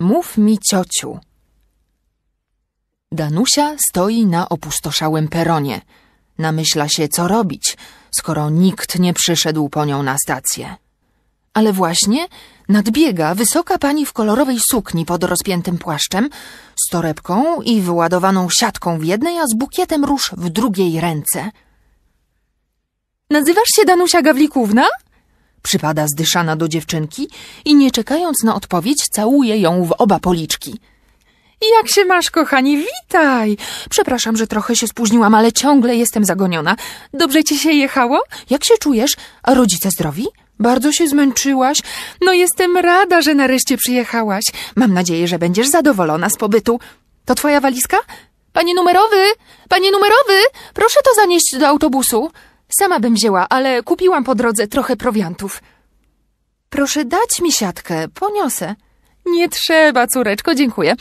Mów mi, ciociu. Danusia stoi na opustoszałym peronie. Namyśla się, co robić, skoro nikt nie przyszedł po nią na stację. Ale właśnie nadbiega wysoka pani w kolorowej sukni pod rozpiętym płaszczem, z torebką i wyładowaną siatką w jednej, a z bukietem róż w drugiej ręce. Nazywasz się Danusia Gawlikówna? Przypada zdyszana do dziewczynki i nie czekając na odpowiedź całuje ją w oba policzki. Jak się masz, kochanie? Witaj! Przepraszam, że trochę się spóźniłam, ale ciągle jestem zagoniona. Dobrze ci się jechało? Jak się czujesz? A rodzice zdrowi? Bardzo się zmęczyłaś? No jestem rada, że nareszcie przyjechałaś. Mam nadzieję, że będziesz zadowolona z pobytu. To twoja walizka? Panie numerowy! Panie numerowy! Proszę to zanieść do autobusu. Sama bym wzięła, ale kupiłam po drodze trochę prowiantów. Proszę dać mi siatkę, poniosę. Nie trzeba, córeczko, dziękuję.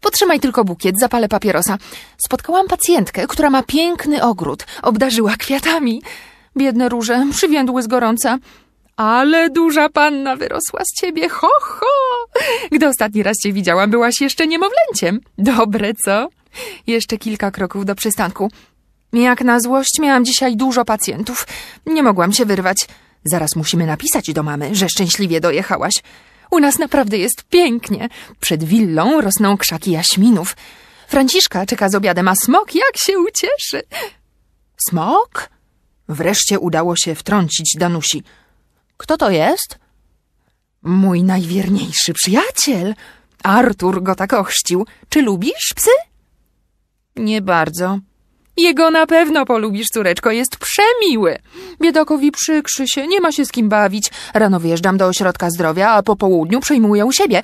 Potrzymaj tylko bukiet, zapalę papierosa. Spotkałam pacjentkę, która ma piękny ogród. Obdarzyła kwiatami. Biedne róże, przywiędły z gorąca. Ale duża panna wyrosła z ciebie, ho, ho! Gdy ostatni raz cię widziałam, byłaś jeszcze niemowlęciem. Dobre, co? Jeszcze kilka kroków do przystanku. Jak na złość miałam dzisiaj dużo pacjentów. Nie mogłam się wyrwać. Zaraz musimy napisać do mamy, że szczęśliwie dojechałaś. U nas naprawdę jest pięknie. Przed willą rosną krzaki jaśminów. Franciszka czeka z obiadem, a smok jak się ucieszy. Smok? Wreszcie udało się wtrącić Danusi. Kto to jest? Mój najwierniejszy przyjaciel. Artur go tak ochrzcił. Czy lubisz psy? Nie bardzo. Jego na pewno polubisz, córeczko, jest przemiły. Biedakowi przykrzy się, nie ma się z kim bawić. Rano wjeżdżam do ośrodka zdrowia, a po południu przejmuję u siebie.